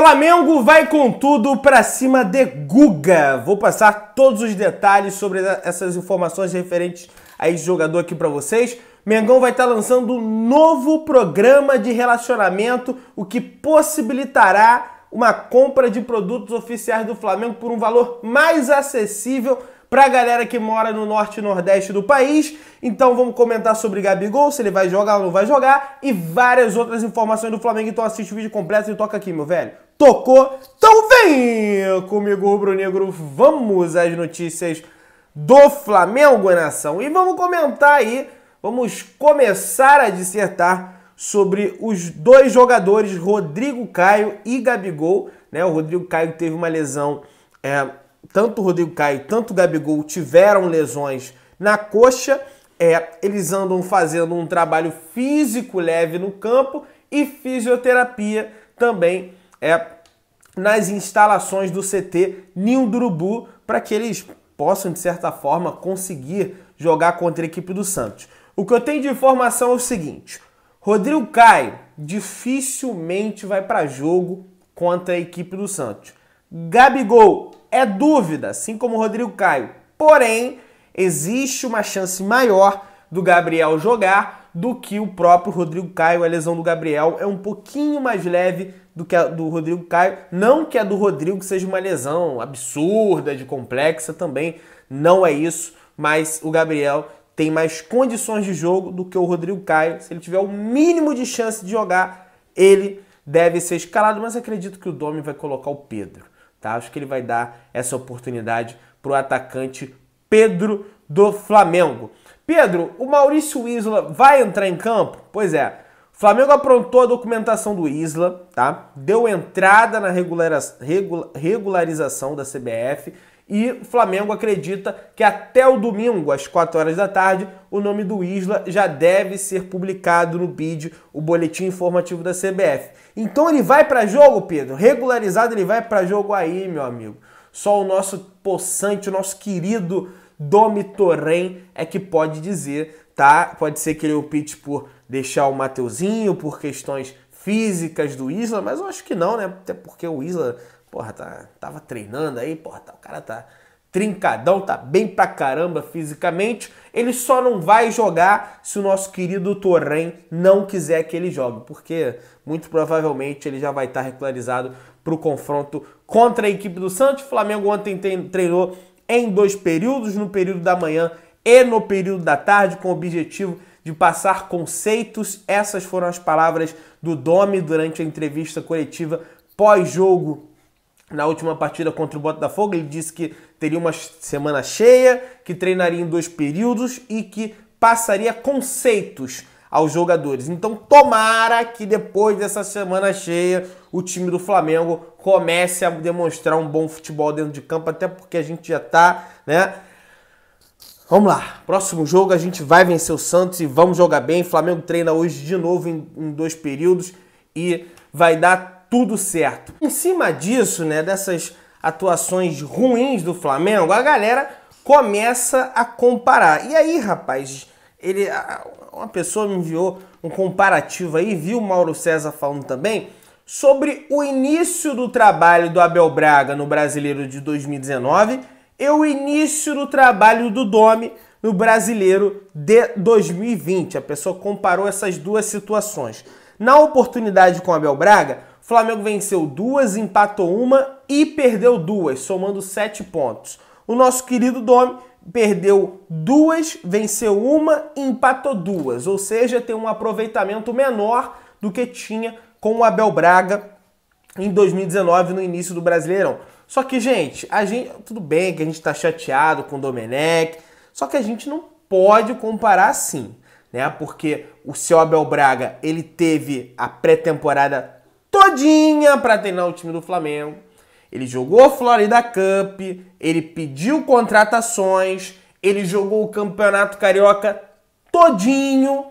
Flamengo vai com tudo para cima de Guga. Vou passar todos os detalhes sobre essas informações referentes a esse jogador aqui para vocês. Mengão vai estar tá lançando um novo programa de relacionamento, o que possibilitará uma compra de produtos oficiais do Flamengo por um valor mais acessível para a galera que mora no norte e nordeste do país. Então vamos comentar sobre Gabigol, se ele vai jogar ou não vai jogar e várias outras informações do Flamengo. Então assiste o vídeo completo e toca aqui, meu velho. Tocou? Então vem comigo, Rubro Negro. Vamos às notícias do Flamengo, nação. E vamos comentar aí, vamos começar a dissertar sobre os dois jogadores, Rodrigo Caio e Gabigol. Né? O Rodrigo Caio teve uma lesão é, tanto o Rodrigo Caio, tanto o Gabigol tiveram lesões na coxa, é, eles andam fazendo um trabalho físico leve no campo e fisioterapia também é nas instalações do CT Ninho do Urubu para que eles possam de certa forma conseguir jogar contra a equipe do Santos. O que eu tenho de informação é o seguinte: Rodrigo Caio dificilmente vai para jogo contra a equipe do Santos. Gabigol é dúvida, assim como o Rodrigo Caio. Porém, existe uma chance maior do Gabriel jogar do que o próprio Rodrigo Caio. A lesão do Gabriel é um pouquinho mais leve do que a do Rodrigo Caio. Não que a do Rodrigo seja uma lesão absurda, de complexa também, não é isso, mas o Gabriel tem mais condições de jogo do que o Rodrigo Caio. Se ele tiver o mínimo de chance de jogar, ele deve ser escalado, mas acredito que o Domi vai colocar o Pedro. Tá? Acho que ele vai dar essa oportunidade para o atacante Pedro do Flamengo. Pedro, o Maurício Isla vai entrar em campo? Pois é. O Flamengo aprontou a documentação do Isla, tá? Deu entrada na regularização da CBF e o Flamengo acredita que até o domingo, às 4 horas da tarde, o nome do Isla já deve ser publicado no BID, o boletim informativo da CBF. Então ele vai para jogo, Pedro. Regularizado ele vai para jogo aí, meu amigo. Só o nosso possante, o nosso querido Domi Torren é que pode dizer, tá? Pode ser que ele opte por deixar o Mateuzinho por questões físicas do Isla, mas eu acho que não, né? Até porque o Isla porra, tá, tava treinando aí, porra, tá, o cara tá trincadão, tá bem pra caramba fisicamente. Ele só não vai jogar se o nosso querido Torren não quiser que ele jogue, porque muito provavelmente ele já vai estar tá regularizado para o confronto contra a equipe do Santos. O Flamengo ontem treinou em dois períodos, no período da manhã e no período da tarde, com o objetivo de passar conceitos. Essas foram as palavras do Domi durante a entrevista coletiva pós-jogo na última partida contra o Botafogo, ele disse que teria uma semana cheia, que treinaria em dois períodos e que passaria conceitos aos jogadores. Então, tomara que depois dessa semana cheia o time do Flamengo comece a demonstrar um bom futebol dentro de campo, até porque a gente já está, né? Vamos lá, próximo jogo a gente vai vencer o Santos e vamos jogar bem. O Flamengo treina hoje de novo em, em dois períodos e vai dar tudo certo. Em cima disso, né, dessas atuações ruins do Flamengo, a galera começa a comparar. E aí, rapaz, ele uma pessoa me enviou um comparativo aí, viu Mauro César falando também sobre o início do trabalho do Abel Braga no Brasileiro de 2019 e o início do trabalho do Domi no Brasileiro de 2020. A pessoa comparou essas duas situações. Na oportunidade com o Abel Braga, Flamengo venceu duas, empatou uma e perdeu duas, somando sete pontos. O nosso querido Domi perdeu duas, venceu uma e empatou duas, ou seja, tem um aproveitamento menor do que tinha com o Abel Braga em 2019 no início do Brasileirão. Só que, gente, a gente tudo bem que a gente está chateado com o Domenech, só que a gente não pode comparar assim, né? Porque o seu Abel Braga, ele teve a pré-temporada todinha para treinar o time do Flamengo. Ele jogou Florida Cup, ele pediu contratações, ele jogou o Campeonato Carioca todinho,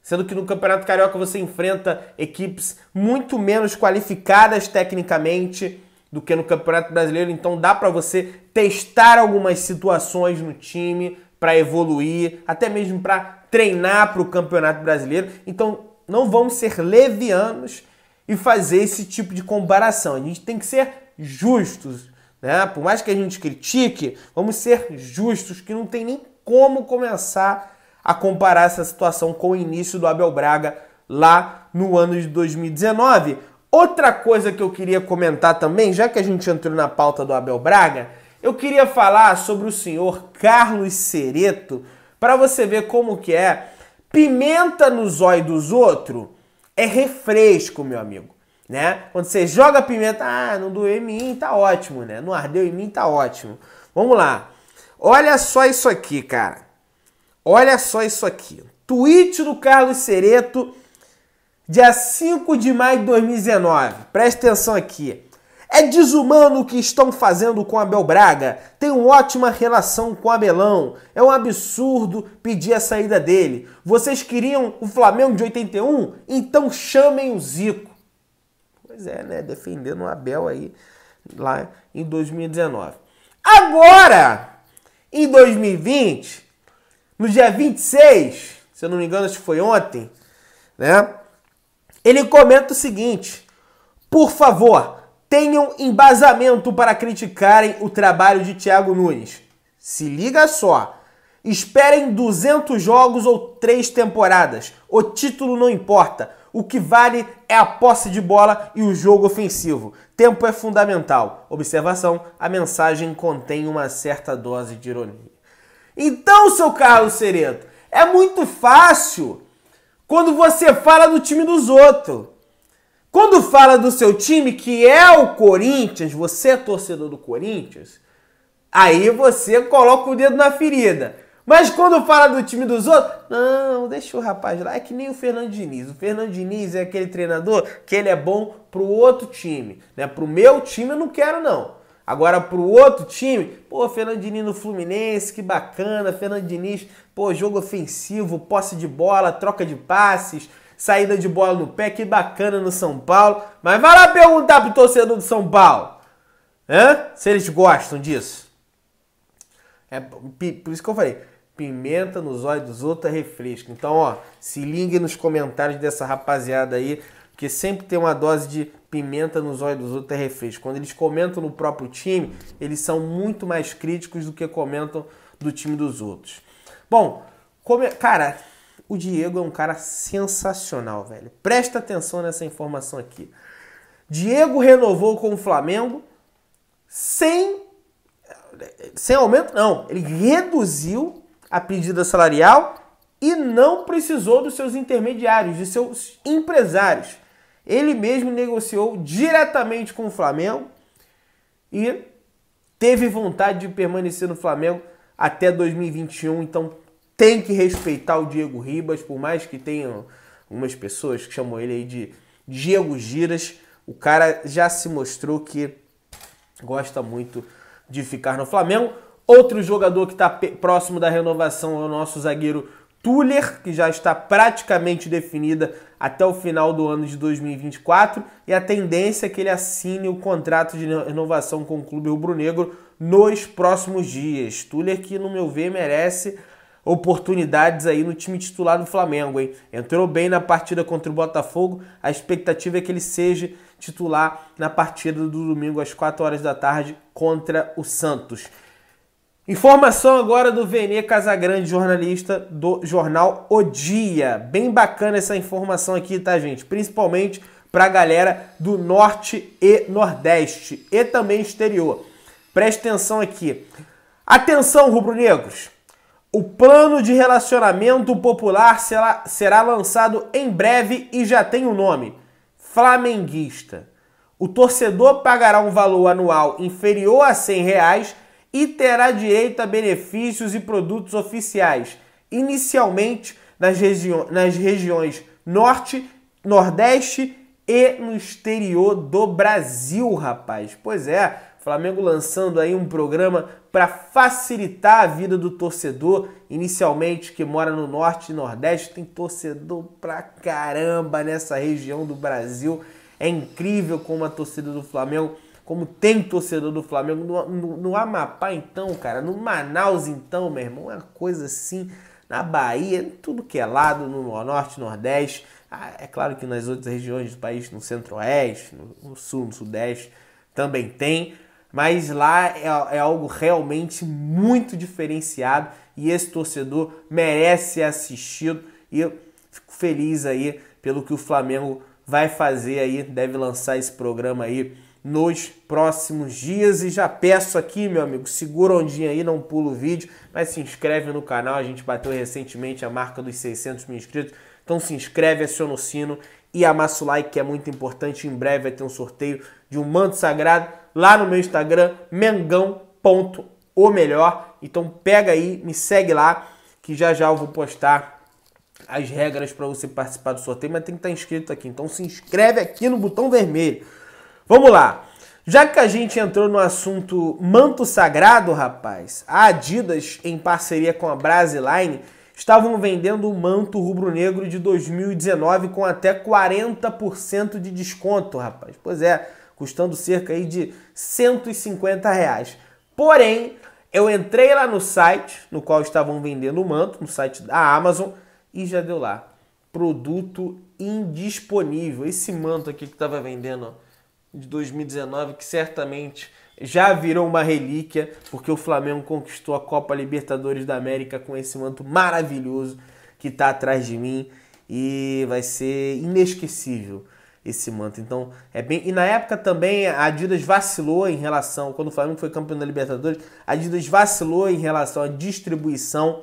sendo que no Campeonato Carioca você enfrenta equipes muito menos qualificadas tecnicamente do que no Campeonato Brasileiro, então dá para você testar algumas situações no time para evoluir, até mesmo para treinar para o Campeonato Brasileiro. Então não vamos ser levianos e fazer esse tipo de comparação. A gente tem que ser justos, né? Por mais que a gente critique, vamos ser justos, que não tem nem como começar a comparar essa situação com o início do Abel Braga lá no ano de 2019. Outra coisa que eu queria comentar também, já que a gente entrou na pauta do Abel Braga, eu queria falar sobre o senhor Carlos Cereto, para você ver como que é pimenta no zóio dos outros é refresco, meu amigo. Né? Quando você joga pimenta, ah, não doeu em mim, tá ótimo, né? Não ardeu em mim, tá ótimo. Vamos lá. Olha só isso aqui, cara. Olha só isso aqui. Tweet do Carlos Sereto, dia 5 de maio de 2019. Presta atenção aqui. É desumano o que estão fazendo com Abel Braga. Tem uma ótima relação com Abelão. É um absurdo pedir a saída dele. Vocês queriam o Flamengo de 81? Então chamem o Zico. Pois é, né? Defendendo o Abel aí lá em 2019. Agora, em 2020, no dia 26, se eu não me engano, acho que foi ontem, né? Ele comenta o seguinte: Por favor, tenham embasamento para criticarem o trabalho de Thiago Nunes. Se liga só. Esperem 200 jogos ou 3 temporadas. O título não importa. O que vale é a posse de bola e o jogo ofensivo. Tempo é fundamental. Observação: a mensagem contém uma certa dose de ironia. Então, seu Carlos Sereto, é muito fácil quando você fala do time dos outros. Quando fala do seu time que é o Corinthians, você é torcedor do Corinthians, aí você coloca o dedo na ferida. Mas quando fala do time dos outros, não, deixa o rapaz lá. É que nem o Fernando Diniz. O Fernando Diniz é aquele treinador que ele é bom pro outro time, né? Pro meu time eu não quero não. Agora pro outro time, pô, Fernando Diniz no Fluminense, que bacana. Fernando Diniz, pô, jogo ofensivo, posse de bola, troca de passes saída de bola no pé, que bacana no São Paulo. Mas vai lá perguntar pro torcedor do São Paulo, Hã? Se eles gostam disso. É por isso que eu falei, pimenta nos olhos dos outros é refresco. Então, ó, se ligue nos comentários dessa rapaziada aí, porque sempre tem uma dose de pimenta nos olhos dos outros é refresco. Quando eles comentam no próprio time, eles são muito mais críticos do que comentam do time dos outros. Bom, cara, o Diego é um cara sensacional, velho. Presta atenção nessa informação aqui. Diego renovou com o Flamengo sem sem aumento não, ele reduziu a pedida salarial e não precisou dos seus intermediários, de seus empresários. Ele mesmo negociou diretamente com o Flamengo e teve vontade de permanecer no Flamengo até 2021, então tem que respeitar o Diego Ribas, por mais que tenham algumas pessoas que chamam ele aí de Diego Giras, o cara já se mostrou que gosta muito de ficar no Flamengo. Outro jogador que está próximo da renovação é o nosso zagueiro Tuller, que já está praticamente definida até o final do ano de 2024, e a tendência é que ele assine o contrato de renovação com o clube rubro-negro nos próximos dias. Tuller que, no meu ver, merece oportunidades aí no time titular do Flamengo, hein? Entrou bem na partida contra o Botafogo, a expectativa é que ele seja titular na partida do domingo às 4 horas da tarde contra o Santos. Informação agora do Venê Casagrande, jornalista do jornal O Dia. Bem bacana essa informação aqui, tá, gente? Principalmente para a galera do Norte e Nordeste e também exterior. Preste atenção aqui. Atenção, rubro-negros! O plano de relacionamento popular será, será lançado em breve e já tem o um nome: Flamenguista. O torcedor pagará um valor anual inferior a 100 reais e terá direito a benefícios e produtos oficiais, inicialmente nas, regi nas regiões Norte, Nordeste e no exterior do Brasil, rapaz. Pois é, Flamengo lançando aí um programa para facilitar a vida do torcedor, inicialmente que mora no norte e nordeste, tem torcedor pra caramba nessa região do Brasil. É incrível como a torcida do Flamengo, como tem torcedor do Flamengo no, no, no Amapá então, cara, no Manaus então, meu irmão, é uma coisa assim, na Bahia, tudo que é lado, no norte, nordeste ah, é claro que nas outras regiões do país, no centro-oeste, no, no sul, no sudeste, também tem, mas lá é, é, algo realmente muito diferenciado e esse torcedor merece ser assistido e eu fico feliz aí pelo que o Flamengo vai fazer aí, deve lançar esse programa aí nos próximos dias e já peço aqui, meu amigo, segura ondinha aí, não pula o vídeo, mas se inscreve no canal, a gente bateu recentemente a marca dos 600 mil inscritos, então se inscreve, aciona o sino e amassa o like que é muito importante. Em breve vai ter um sorteio de um manto sagrado lá no meu Instagram, mengão.omelhor. melhor. Então pega aí, me segue lá, que já já eu vou postar as regras para você participar do sorteio, mas tem que estar tá inscrito aqui. Então se inscreve aqui no botão vermelho. Vamos lá. Já que a gente entrou no assunto manto sagrado, rapaz, a Adidas, em parceria com a Brasiline, estavam vendendo o manto rubro-negro de 2019 com até 40% de desconto, rapaz. Pois é, custando cerca aí de 150 reais. Porém, eu entrei lá no site no qual estavam vendendo o manto, no site da Amazon, e já deu lá. Produto indisponível. Esse manto aqui que estava vendendo ó, de 2019, que certamente já virou uma relíquia, porque o Flamengo conquistou a Copa Libertadores da América com esse manto maravilhoso que está atrás de mim e vai ser inesquecível esse manto. Então, é bem. E na época também a Adidas vacilou em relação, quando o Flamengo foi campeão da Libertadores, a Adidas vacilou em relação à distribuição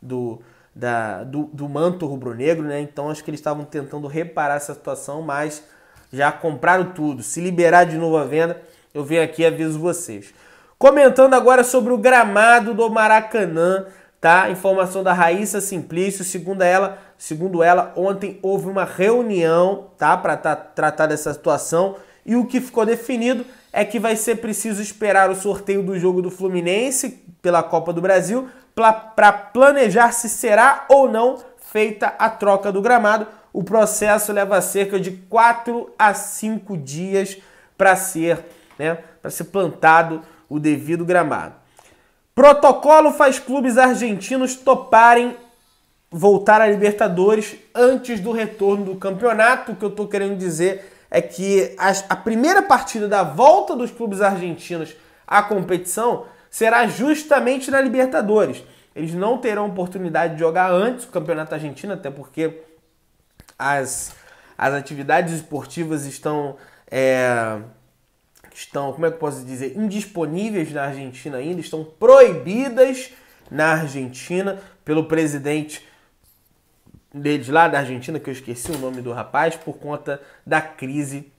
do, da, do, do manto rubro-negro, né? Então acho que eles estavam tentando reparar essa situação, mas já compraram tudo. Se liberar de novo a venda, eu venho aqui e aviso vocês. Comentando agora sobre o gramado do Maracanã, tá? Informação da Raíssa Simplício, segundo ela, segundo ela, ontem houve uma reunião, tá, para tá, tratar dessa situação, e o que ficou definido é que vai ser preciso esperar o sorteio do jogo do Fluminense pela Copa do Brasil para planejar se será ou não feita a troca do gramado. O processo leva cerca de 4 a 5 dias para ser né, para ser plantado o devido gramado. Protocolo faz clubes argentinos toparem voltar à Libertadores antes do retorno do campeonato. O que eu estou querendo dizer é que a primeira partida da volta dos clubes argentinos à competição será justamente na Libertadores. Eles não terão oportunidade de jogar antes o campeonato argentino, até porque as, as atividades esportivas estão é, estão, como é que eu posso dizer, indisponíveis na Argentina ainda, estão proibidas na Argentina pelo presidente deles lá da Argentina, que eu esqueci o nome do rapaz, por conta da crise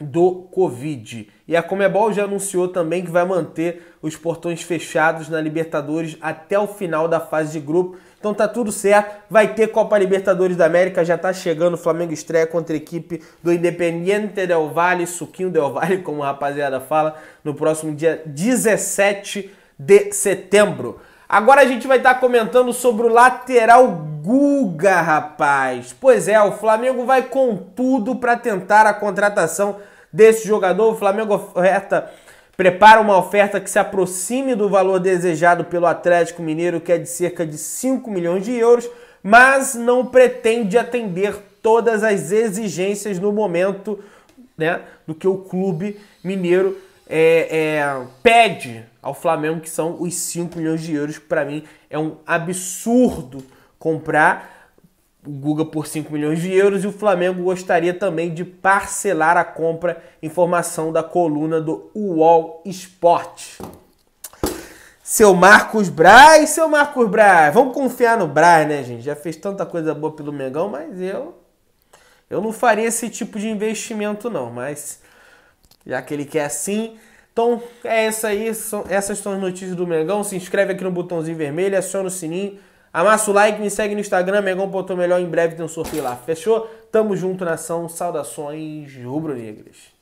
do Covid. E a Comebol já anunciou também que vai manter os portões fechados na Libertadores até o final da fase de grupo. Então tá tudo certo. Vai ter Copa Libertadores da América, já tá chegando. O Flamengo estreia contra a equipe do Independiente Del Valle, Suquinho Del Valle, como a rapaziada fala, no próximo dia 17 de setembro. Agora a gente vai estar tá comentando sobre o lateral Guga, rapaz. Pois é, o Flamengo vai com tudo para tentar a contratação desse jogador. O Flamengo oferta prepara uma oferta que se aproxime do valor desejado pelo Atlético Mineiro, que é de cerca de 5 milhões de euros, mas não pretende atender todas as exigências no momento né, do que o clube mineiro é, é, pede ao Flamengo, que são os 5 milhões de euros. Para mim é um absurdo comprar o Guga por 5 milhões de euros e o Flamengo gostaria também de parcelar a compra, informação da coluna do UOL Esporte. Seu Marcos Braz, seu Marcos Braz, vamos confiar no Braz, né, gente? Já fez tanta coisa boa pelo Mengão, mas eu eu não faria esse tipo de investimento não, mas já que ele quer assim, então é essa aí, são, essas são as notícias do Mengão. Se inscreve aqui no botãozinho vermelho, aciona o sininho Amassa o like, me segue no Instagram, megão.melhor, em breve tem um sorteio lá. Fechou? Tamo junto, nação. Saudações rubro-negras.